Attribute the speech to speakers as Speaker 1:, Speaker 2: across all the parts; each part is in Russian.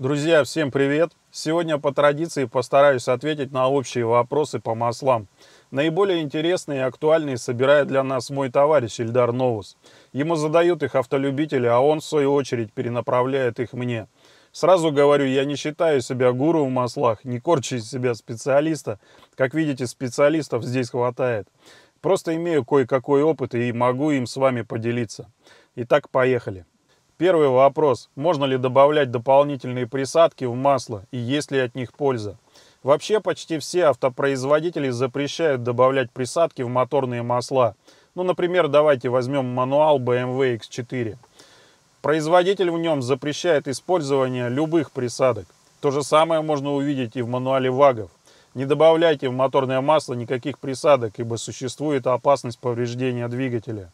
Speaker 1: Друзья, всем привет! Сегодня по традиции постараюсь ответить на общие вопросы по маслам. Наиболее интересные и актуальные собирает для нас мой товарищ Ильдар Новус. Ему задают их автолюбители, а он в свою очередь перенаправляет их мне. Сразу говорю, я не считаю себя гуру в маслах, не корчу из себя специалиста. Как видите, специалистов здесь хватает. Просто имею кое-какой опыт и могу им с вами поделиться. Итак, поехали. Первый вопрос. Можно ли добавлять дополнительные присадки в масло и есть ли от них польза? Вообще почти все автопроизводители запрещают добавлять присадки в моторные масла. Ну, например, давайте возьмем мануал BMW X4. Производитель в нем запрещает использование любых присадок. То же самое можно увидеть и в мануале ВАГов. Не добавляйте в моторное масло никаких присадок, ибо существует опасность повреждения двигателя.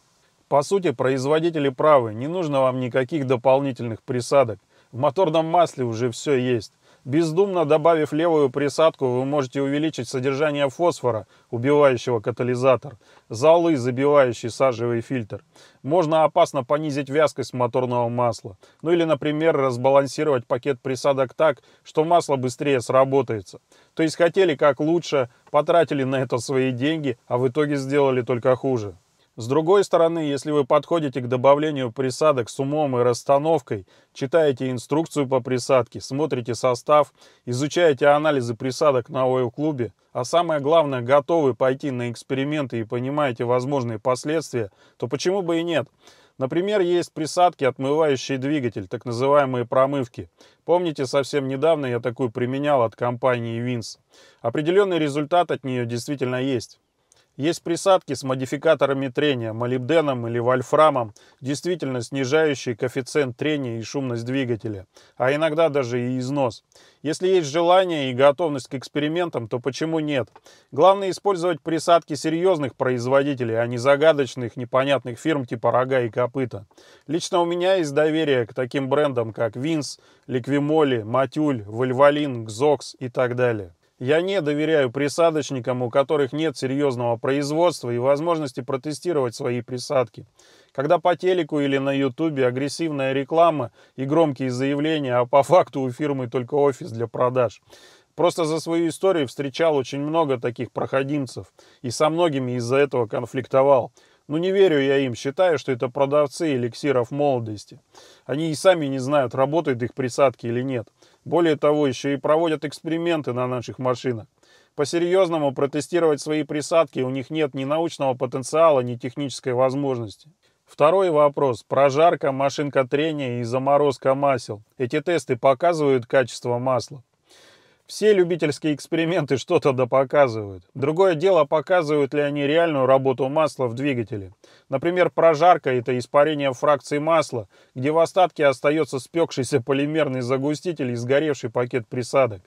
Speaker 1: По сути, производители правы, не нужно вам никаких дополнительных присадок. В моторном масле уже все есть. Бездумно добавив левую присадку, вы можете увеличить содержание фосфора, убивающего катализатор, золы, забивающий сажевый фильтр. Можно опасно понизить вязкость моторного масла. Ну или, например, разбалансировать пакет присадок так, что масло быстрее сработается. То есть хотели как лучше, потратили на это свои деньги, а в итоге сделали только хуже. С другой стороны, если вы подходите к добавлению присадок с умом и расстановкой, читаете инструкцию по присадке, смотрите состав, изучаете анализы присадок на ойл-клубе, а самое главное, готовы пойти на эксперименты и понимаете возможные последствия, то почему бы и нет? Например, есть присадки, отмывающие двигатель, так называемые промывки. Помните, совсем недавно я такую применял от компании Винс. Определенный результат от нее действительно есть. Есть присадки с модификаторами трения, молибденом или вольфрамом, действительно снижающие коэффициент трения и шумность двигателя, а иногда даже и износ. Если есть желание и готовность к экспериментам, то почему нет? Главное использовать присадки серьезных производителей, а не загадочных, непонятных фирм типа рога и копыта. Лично у меня есть доверие к таким брендам, как Винс, Ликвимоли, Матюль, Вальвалин, Гзокс и так далее. Я не доверяю присадочникам, у которых нет серьезного производства и возможности протестировать свои присадки. Когда по телеку или на ютубе агрессивная реклама и громкие заявления, а по факту у фирмы только офис для продаж. Просто за свою историю встречал очень много таких проходимцев и со многими из-за этого конфликтовал. Но ну, не верю я им, считаю, что это продавцы эликсиров молодости. Они и сами не знают, работают их присадки или нет. Более того, еще и проводят эксперименты на наших машинах. По-серьезному протестировать свои присадки у них нет ни научного потенциала, ни технической возможности. Второй вопрос. Прожарка, машинка трения и заморозка масел. Эти тесты показывают качество масла. Все любительские эксперименты что-то допоказывают. Другое дело, показывают ли они реальную работу масла в двигателе. Например, прожарка – это испарение фракции масла, где в остатке остается спекшийся полимерный загуститель и сгоревший пакет присадок.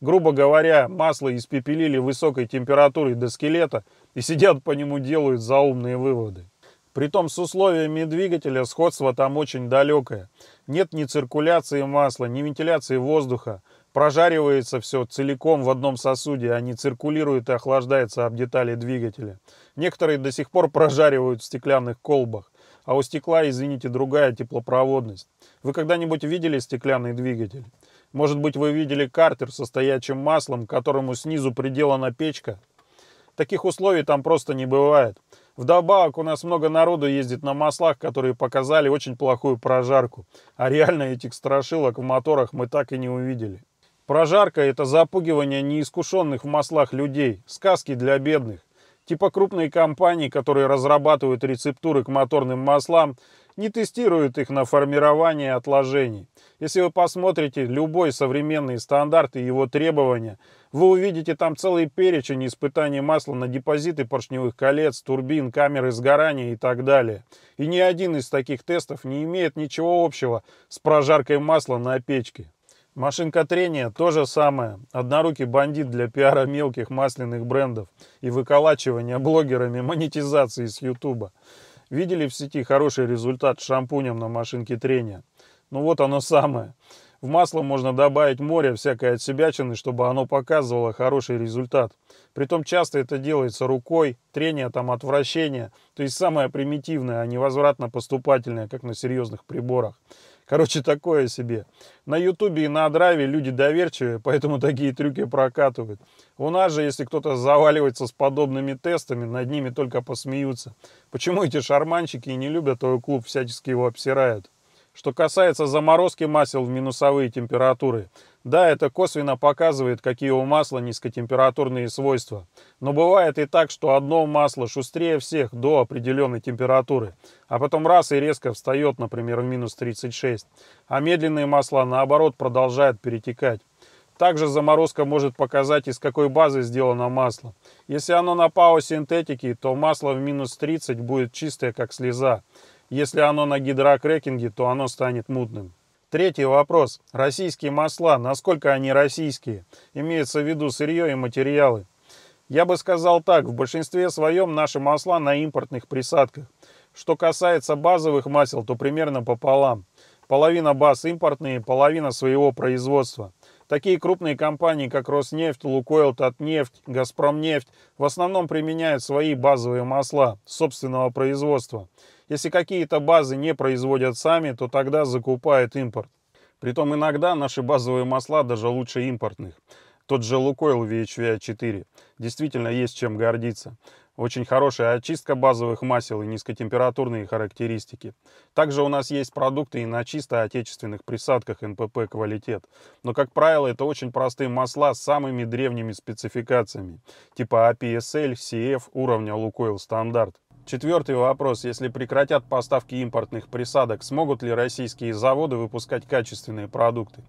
Speaker 1: Грубо говоря, масло испепелили высокой температурой до скелета и сидят по нему делают заумные выводы. Притом с условиями двигателя сходство там очень далекое. Нет ни циркуляции масла, ни вентиляции воздуха – прожаривается все целиком в одном сосуде, а не циркулирует и охлаждается об детали двигателя. Некоторые до сих пор прожаривают в стеклянных колбах, а у стекла, извините, другая теплопроводность. Вы когда-нибудь видели стеклянный двигатель? Может быть, вы видели картер со стоячим маслом, которому снизу приделана печка? Таких условий там просто не бывает. Вдобавок, у нас много народу ездит на маслах, которые показали очень плохую прожарку. А реально этих страшилок в моторах мы так и не увидели. Прожарка – это запугивание неискушенных в маслах людей, сказки для бедных. Типа крупные компании, которые разрабатывают рецептуры к моторным маслам, не тестируют их на формирование отложений. Если вы посмотрите любой современный стандарт и его требования, вы увидите там целый перечень испытаний масла на депозиты поршневых колец, турбин, камеры сгорания и так далее. И ни один из таких тестов не имеет ничего общего с прожаркой масла на печке. Машинка трения то же самое. Однорукий бандит для пиара мелких масляных брендов и выколачивания блогерами монетизации с Ютуба. Видели в сети хороший результат с шампунем на машинке трения? Ну вот оно самое. В масло можно добавить море всякой отсебячины, чтобы оно показывало хороший результат. Притом часто это делается рукой, трение там отвращение, то есть самое примитивное, а невозвратно поступательное, как на серьезных приборах. Короче, такое себе. На Ютубе и на Драйве люди доверчивые, поэтому такие трюки прокатывают. У нас же, если кто-то заваливается с подобными тестами, над ними только посмеются. Почему эти шарманщики и не любят твой клуб, всячески его обсирают? Что касается заморозки масел в минусовые температуры, да, это косвенно показывает, какие у масла низкотемпературные свойства. Но бывает и так, что одно масло шустрее всех до определенной температуры, а потом раз и резко встает, например, в минус 36, а медленные масла, наоборот, продолжают перетекать. Также заморозка может показать, из какой базы сделано масло. Если оно на пао синтетики, то масло в минус 30 будет чистое, как слеза. Если оно на гидрокрекинге, то оно станет мутным. Третий вопрос. Российские масла, насколько они российские? Имеется в виду сырье и материалы. Я бы сказал так, в большинстве своем наши масла на импортных присадках. Что касается базовых масел, то примерно пополам. Половина баз импортные, половина своего производства. Такие крупные компании, как Роснефть, Лукойл, Татнефть, Газпромнефть, в основном применяют свои базовые масла собственного производства. Если какие-то базы не производят сами, то тогда закупают импорт. Притом иногда наши базовые масла даже лучше импортных. Тот же Лукойл VHVI4. Действительно есть чем гордиться. Очень хорошая очистка базовых масел и низкотемпературные характеристики. Также у нас есть продукты и на чисто отечественных присадках НПП «Квалитет». Но, как правило, это очень простые масла с самыми древними спецификациями, типа APSL, а CF уровня Лукойл стандарт. Четвертый вопрос. Если прекратят поставки импортных присадок, смогут ли российские заводы выпускать качественные продукты?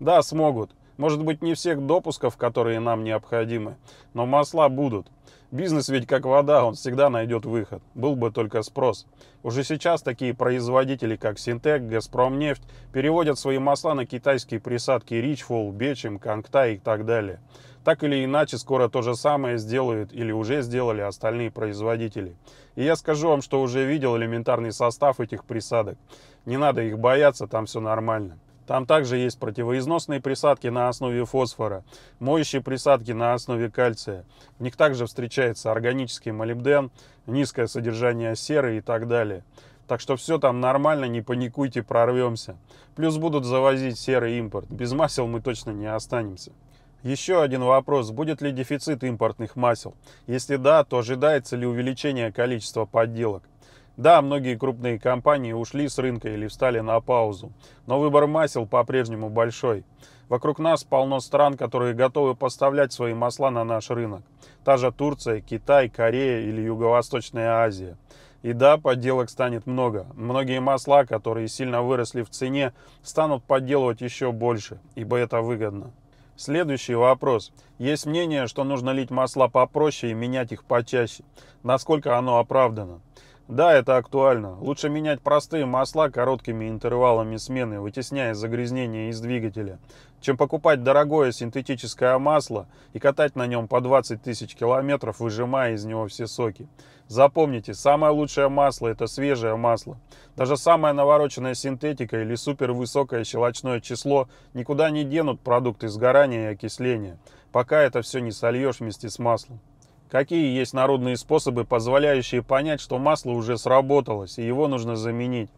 Speaker 1: Да, смогут. Может быть, не всех допусков, которые нам необходимы, но масла будут. Бизнес ведь как вода, он всегда найдет выход. Был бы только спрос. Уже сейчас такие производители, как Синтек, Газпромнефть, переводят свои масла на китайские присадки Ричфул, Бечем, Кангта и так далее. Так или иначе, скоро то же самое сделают или уже сделали остальные производители. И я скажу вам, что уже видел элементарный состав этих присадок. Не надо их бояться, там все нормально. Там также есть противоизносные присадки на основе фосфора, моющие присадки на основе кальция. В них также встречается органический молибден, низкое содержание серы и так далее. Так что все там нормально, не паникуйте, прорвемся. Плюс будут завозить серый импорт. Без масел мы точно не останемся. Еще один вопрос. Будет ли дефицит импортных масел? Если да, то ожидается ли увеличение количества подделок? Да, многие крупные компании ушли с рынка или встали на паузу, но выбор масел по-прежнему большой. Вокруг нас полно стран, которые готовы поставлять свои масла на наш рынок. Та же Турция, Китай, Корея или Юго-Восточная Азия. И да, подделок станет много. Многие масла, которые сильно выросли в цене, станут подделывать еще больше, ибо это выгодно. Следующий вопрос. Есть мнение, что нужно лить масла попроще и менять их почаще. Насколько оно оправдано? Да, это актуально. Лучше менять простые масла короткими интервалами смены, вытесняя загрязнение из двигателя, чем покупать дорогое синтетическое масло и катать на нем по 20 тысяч километров, выжимая из него все соки. Запомните, самое лучшее масло – это свежее масло. Даже самая навороченная синтетика или супервысокое щелочное число никуда не денут продукты сгорания и окисления, пока это все не сольешь вместе с маслом. Какие есть народные способы, позволяющие понять, что масло уже сработалось и его нужно заменить?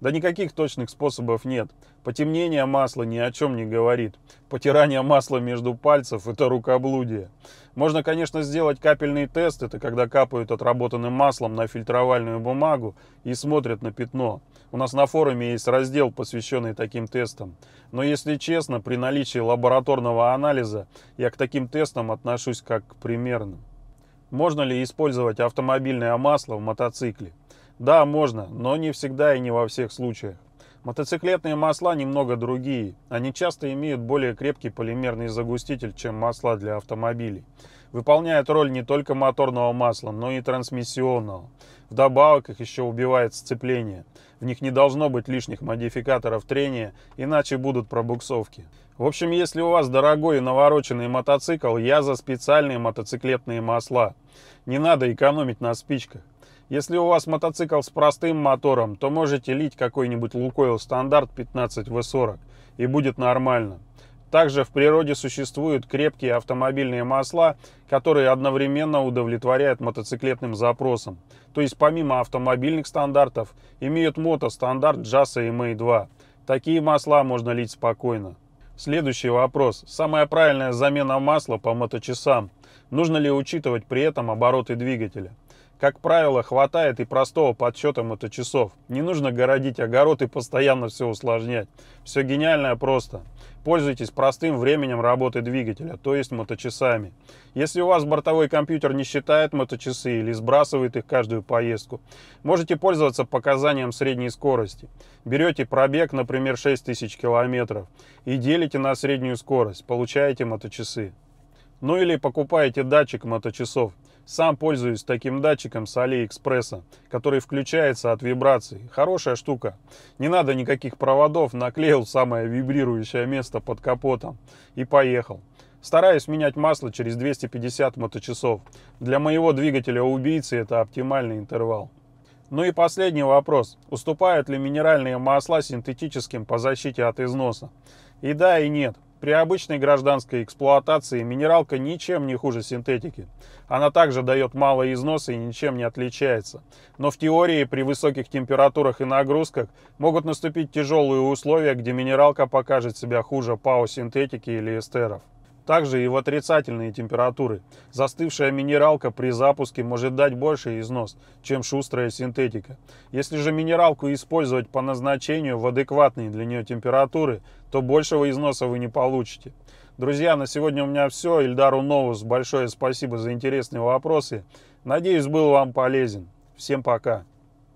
Speaker 1: Да никаких точных способов нет. Потемнение масла ни о чем не говорит. Потирание масла между пальцев – это рукоблудие. Можно, конечно, сделать капельный тест, это когда капают отработанным маслом на фильтровальную бумагу и смотрят на пятно. У нас на форуме есть раздел, посвященный таким тестам. Но, если честно, при наличии лабораторного анализа я к таким тестам отношусь как к примерным. Можно ли использовать автомобильное масло в мотоцикле? Да, можно, но не всегда и не во всех случаях. Мотоциклетные масла немного другие. Они часто имеют более крепкий полимерный загуститель, чем масла для автомобилей. Выполняют роль не только моторного масла, но и трансмиссионного. Вдобавок их еще убивает сцепление. В них не должно быть лишних модификаторов трения, иначе будут пробуксовки. В общем, если у вас дорогой и навороченный мотоцикл, я за специальные мотоциклетные масла. Не надо экономить на спичках. Если у вас мотоцикл с простым мотором, то можете лить какой-нибудь Лукойл стандарт 15В40 и будет нормально. Также в природе существуют крепкие автомобильные масла, которые одновременно удовлетворяют мотоциклетным запросам. То есть помимо автомобильных стандартов имеют мотостандарт JASA и MAY2. Такие масла можно лить спокойно. Следующий вопрос. Самая правильная замена масла по моточасам. Нужно ли учитывать при этом обороты двигателя? Как правило, хватает и простого подсчета моточасов. Не нужно городить огород и постоянно все усложнять. Все гениальное просто. Пользуйтесь простым временем работы двигателя, то есть моточасами. Если у вас бортовой компьютер не считает моточасы или сбрасывает их каждую поездку, можете пользоваться показанием средней скорости. Берете пробег, например, 6000 километров и делите на среднюю скорость, получаете моточасы. Ну или покупаете датчик моточасов. Сам пользуюсь таким датчиком с Алиэкспресса, который включается от вибраций. Хорошая штука. Не надо никаких проводов, наклеил самое вибрирующее место под капотом и поехал. Стараюсь менять масло через 250 моточасов. Для моего двигателя убийцы это оптимальный интервал. Ну и последний вопрос. Уступают ли минеральные масла синтетическим по защите от износа? И да, и нет. При обычной гражданской эксплуатации минералка ничем не хуже синтетики. Она также дает мало износа и ничем не отличается. Но в теории при высоких температурах и нагрузках могут наступить тяжелые условия, где минералка покажет себя хуже ПАО синтетики или эстеров. Также и в отрицательные температуры. Застывшая минералка при запуске может дать больше износ, чем шустрая синтетика. Если же минералку использовать по назначению в адекватные для нее температуры, то большего износа вы не получите. Друзья, на сегодня у меня все. Ильдару Новус большое спасибо за интересные вопросы. Надеюсь, был вам полезен. Всем пока.